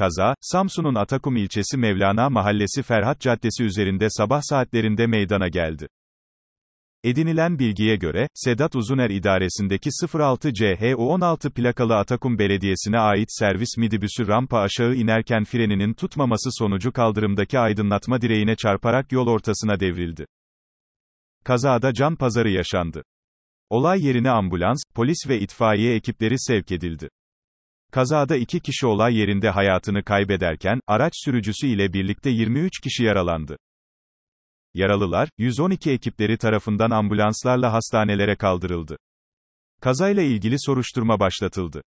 Kaza, Samsun'un Atakum ilçesi Mevlana Mahallesi Ferhat Caddesi üzerinde sabah saatlerinde meydana geldi. Edinilen bilgiye göre, Sedat Uzuner idaresindeki 06 chu 16 plakalı Atakum Belediyesi'ne ait servis midibüsü rampa aşağı inerken freninin tutmaması sonucu kaldırımdaki aydınlatma direğine çarparak yol ortasına devrildi. Kazada can pazarı yaşandı. Olay yerine ambulans, polis ve itfaiye ekipleri sevk edildi. Kazada iki kişi olay yerinde hayatını kaybederken, araç sürücüsü ile birlikte 23 kişi yaralandı. Yaralılar, 112 ekipleri tarafından ambulanslarla hastanelere kaldırıldı. Kazayla ilgili soruşturma başlatıldı.